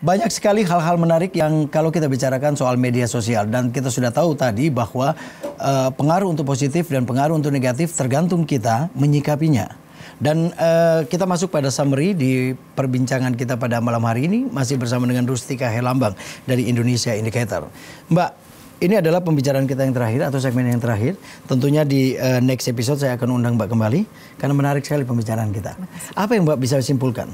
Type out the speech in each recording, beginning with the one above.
Banyak sekali hal-hal menarik yang kalau kita bicarakan soal media sosial dan kita sudah tahu tadi bahwa uh, pengaruh untuk positif dan pengaruh untuk negatif tergantung kita menyikapinya. Dan uh, kita masuk pada summary di perbincangan kita pada malam hari ini masih bersama dengan Rustika Helambang dari Indonesia Indicator. Mbak, ini adalah pembicaraan kita yang terakhir atau segmen yang terakhir. Tentunya di uh, next episode saya akan undang Mbak kembali karena menarik sekali pembicaraan kita. Apa yang Mbak bisa simpulkan?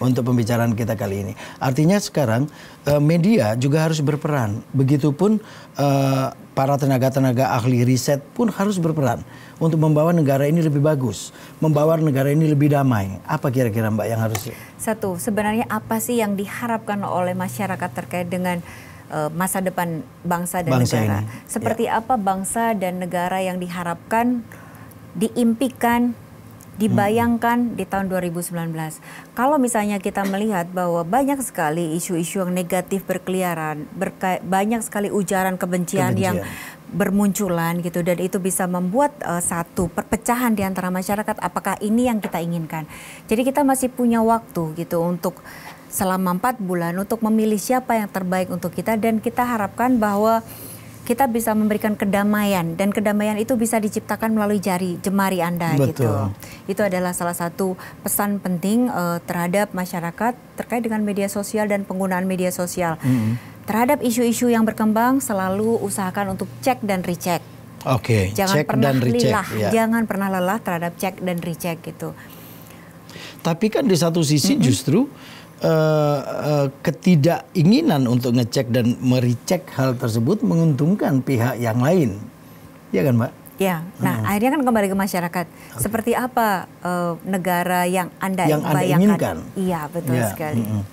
untuk pembicaraan kita kali ini. Artinya sekarang eh, media juga harus berperan. Begitupun eh, para tenaga-tenaga ahli riset pun harus berperan untuk membawa negara ini lebih bagus, membawa negara ini lebih damai. Apa kira-kira Mbak yang harus? Satu, sebenarnya apa sih yang diharapkan oleh masyarakat terkait dengan eh, masa depan bangsa dan bangsa negara. Ini. Ya. Seperti ya. apa bangsa dan negara yang diharapkan, diimpikan dibayangkan hmm. di tahun 2019. Kalau misalnya kita melihat bahwa banyak sekali isu-isu yang negatif berkeliaran, banyak sekali ujaran kebencian, kebencian yang bermunculan gitu dan itu bisa membuat uh, satu perpecahan di antara masyarakat apakah ini yang kita inginkan. Jadi kita masih punya waktu gitu untuk selama empat bulan untuk memilih siapa yang terbaik untuk kita dan kita harapkan bahwa kita bisa memberikan kedamaian dan kedamaian itu bisa diciptakan melalui jari jemari Anda gitu. Betul. gitu. Itu adalah salah satu pesan penting uh, terhadap masyarakat terkait dengan media sosial dan penggunaan media sosial. Mm -hmm. Terhadap isu-isu yang berkembang selalu usahakan untuk cek dan recheck. Oke, okay, jangan cek pernah dan recheck, lelah, ya. jangan pernah lelah terhadap cek dan recheck gitu. Tapi kan di satu sisi mm -hmm. justru uh, uh, ketidakinginan untuk ngecek dan merecek hal tersebut menguntungkan pihak yang lain. Ya kan, Mbak? Ya. Nah, hmm. akhirnya kan kembali ke masyarakat. Okay. Seperti apa uh, negara yang Anda yang bayangkan? Anda inginkan. Iya, betul ya. sekali. Hmm.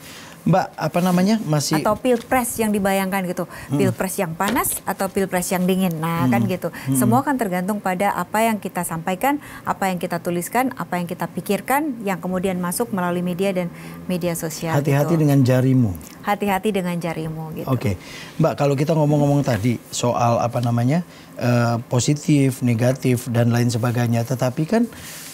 Mbak, apa namanya? Masih atau pilpres yang dibayangkan gitu. Hmm. Pilpres yang panas atau pilpres yang dingin. Nah, kan hmm. kan gitu. Hmm. Semua kan tergantung pada apa yang kita sampaikan, apa yang kita tuliskan, apa yang kita pikirkan yang kemudian masuk melalui media dan media sosial. Hati-hati gitu. dengan jarimu hati-hati dengan jarimu gitu. Oke. Okay. Mbak, kalau kita ngomong-ngomong tadi soal apa namanya? Uh, positif, negatif dan lain sebagainya, tetapi kan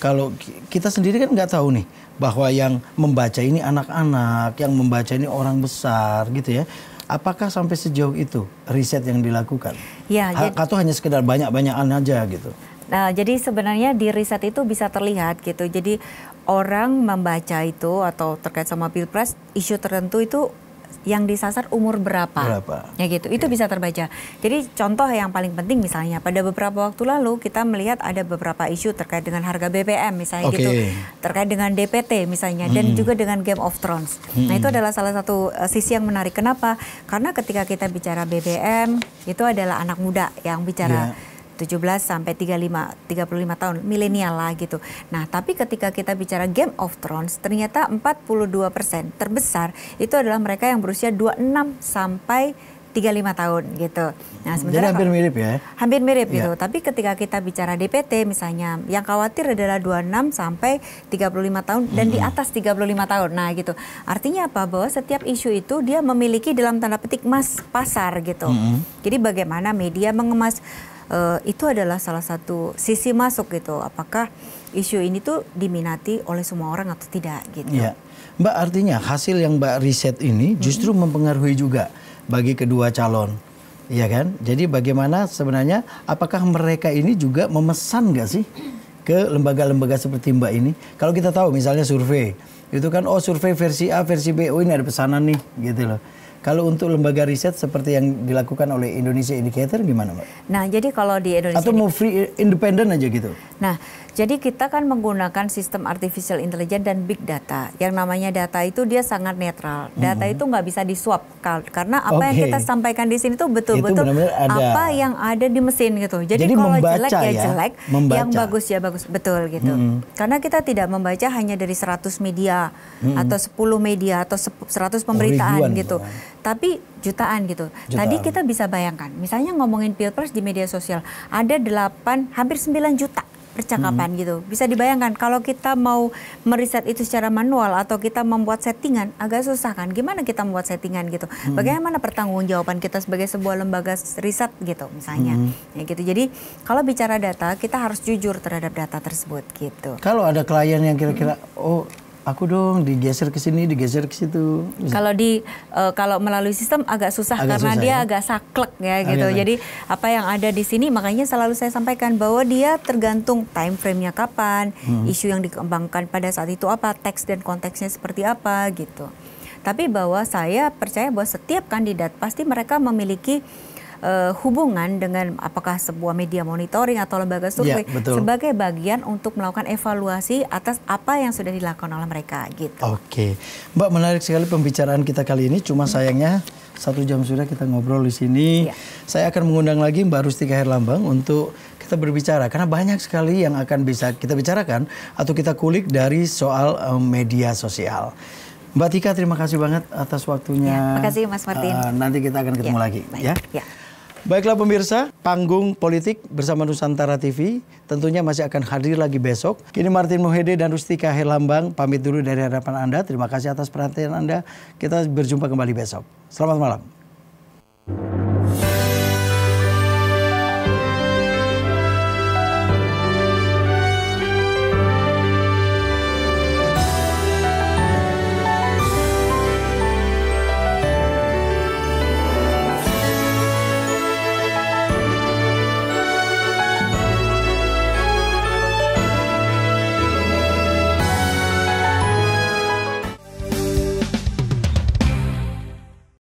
kalau kita sendiri kan nggak tahu nih bahwa yang membaca ini anak-anak, yang membaca ini orang besar gitu ya. Apakah sampai sejauh itu riset yang dilakukan? Ya, ha, jadi, atau hanya sekedar banyak-banyakan aja gitu? Nah, jadi sebenarnya di riset itu bisa terlihat gitu. Jadi orang membaca itu atau terkait sama pilpres isu tertentu itu yang disasar umur berapa. berapa? Ya gitu. Okay. Itu bisa terbaca. Jadi contoh yang paling penting misalnya pada beberapa waktu lalu kita melihat ada beberapa isu terkait dengan harga BBM misalnya okay. gitu, terkait dengan DPT misalnya hmm. dan juga dengan Game of Thrones. Hmm. Nah, itu hmm. adalah salah satu uh, sisi yang menarik. Kenapa? Karena ketika kita bicara BBM itu adalah anak muda yang bicara yeah 17 sampai 35 35 tahun milenial lah gitu. Nah, tapi ketika kita bicara Game of Thrones ternyata 42% terbesar itu adalah mereka yang berusia 26 sampai 35 tahun gitu. Nah, sebenarnya hampir mirip ya. Hampir mirip ya. gitu. Tapi ketika kita bicara DPT misalnya, yang khawatir adalah 26 sampai 35 tahun dan mm -hmm. di atas 35 tahun. Nah, gitu. Artinya apa? Bahwa setiap isu itu dia memiliki dalam tanda petik mas pasar gitu. -hmm. Jadi bagaimana media mengemas uh, itu adalah salah satu sisi masuk gitu. Apakah isu ini tuh diminati oleh semua orang atau tidak gitu? Ya. Mbak artinya hasil yang Mbak riset ini justru hmm. mempengaruhi juga bagi kedua calon. Iya kan? Jadi bagaimana sebenarnya apakah mereka ini juga memesan gak sih ke lembaga-lembaga seperti Mbak ini? Kalau kita tahu misalnya survei, itu kan oh survei versi A, versi B, oh ini ada pesanan nih gitu loh. Kalau untuk lembaga riset seperti yang dilakukan oleh Indonesia Indicator gimana, Mbak? Nah, jadi kalau di Indonesia Atau mau free eh, independen aja gitu. Nah, jadi kita kan menggunakan sistem artificial intelligence dan big data. Yang namanya data itu dia sangat netral. Data mm -hmm. itu nggak bisa disuap karena apa okay. yang kita sampaikan di sini tuh betul-betul apa yang ada di mesin gitu. Jadi, jadi kalau jelek ya, ya. jelek, membaca. yang bagus ya bagus, betul gitu. Mm -hmm. Karena kita tidak membaca hanya dari 100 media mm -hmm. atau 10 media atau 100 pemberitaan ribuan, gitu. Bahwa. Gitu tapi jutaan gitu. Jutaan. Tadi kita bisa bayangkan, misalnya ngomongin pilpres di media sosial, ada 8 hampir 9 juta percakapan hmm. gitu. Bisa dibayangkan kalau kita mau meriset itu secara manual atau kita membuat settingan agak susah kan. Gimana kita membuat settingan gitu? Hmm. Bagaimana pertanggungjawaban kita sebagai sebuah lembaga riset gitu misalnya. Hmm. Ya gitu. Jadi kalau bicara data, kita harus jujur terhadap data tersebut gitu. Kalau ada klien yang kira-kira hmm. oh aku dong digeser ke sini, digeser ke situ. Kalau di uh, kalau melalui sistem agak susah agak karena susah, dia ya? agak saklek ya agak gitu. agak. Jadi apa yang ada di sini makanya selalu saya sampaikan bahwa dia tergantung time frame-nya kapan, hmm. isu yang dikembangkan pada saat itu apa, teks dan konteksnya seperti apa gitu. Tapi bahwa saya percaya bahwa setiap kandidat pasti mereka memiliki uh, hubungan dengan apakah sebuah media monitoring atau lembaga ya, survei ya, sebagai bagian untuk melakukan evaluasi atas apa yang sudah dilakukan oleh mereka gitu. Oke, Mbak menarik sekali pembicaraan kita kali ini. Cuma sayangnya satu jam sudah kita ngobrol di sini. Ya. Saya akan mengundang lagi Mbak Rustika Herlambang untuk kita berbicara karena banyak sekali yang akan bisa kita bicarakan atau kita kulik dari soal um, media sosial. Mbak Tika terima kasih banget atas waktunya. Ya, terima kasih Mas Martin. Uh, nanti kita akan ketemu ya, lagi baik, ya. ya. Baiklah pemirsa, panggung politik bersama Nusantara TV tentunya masih akan hadir lagi besok. Kini Martin Mohede dan Rustika Herlambang pamit dulu dari hadapan Anda. Terima kasih atas perhatian Anda. Kita berjumpa kembali besok. Selamat malam.